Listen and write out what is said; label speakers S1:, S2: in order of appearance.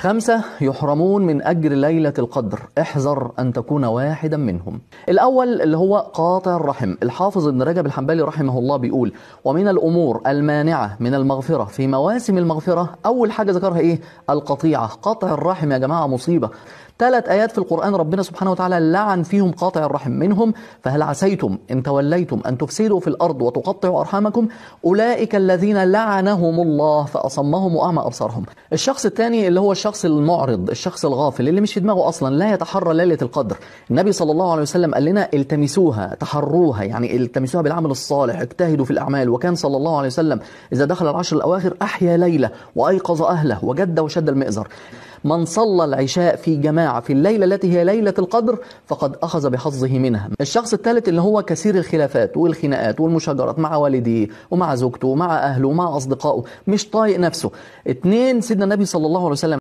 S1: خمسة يحرمون من أجر ليلة القدر احذر أن تكون واحدا منهم الأول اللي هو قاطع الرحم الحافظ ابن رجب الحنبلي رحمه الله بيقول ومن الأمور المانعة من المغفرة في مواسم المغفرة أول حاجة ذكرها إيه القطيعة قطع الرحم يا جماعة مصيبة ثلاث آيات في القرآن ربنا سبحانه وتعالى لعن فيهم قاطع الرحم منهم فهل عسيتم إن توليتم أن تفسدوا في الأرض وتقطعوا أرحامكم أولئك الذين لعنهم الله فأصمهم وأعمى أبصارهم الشخص الثاني اللي هو الشخص المعرض الشخص الغافل اللي مش في دماغه أصلا لا يتحرى ليلة القدر النبي صلى الله عليه وسلم قال لنا التمسوها تحروها يعني التمسوها بالعمل الصالح اجتهدوا في الأعمال وكان صلى الله عليه وسلم إذا دخل العشر الأواخر أحيا ليلة وأيقظ أهله وجد وشد المئزر من صلى العشاء في جماعة في الليلة التي هي ليلة القدر فقد أخذ بحظه منها الشخص الثالث اللي هو كثير الخلافات والخناقات والمشاجرات مع والديه ومع زوجته ومع أهله ومع أصدقائه مش طايق نفسه اتنين سيدنا النبي صلى الله عليه وسلم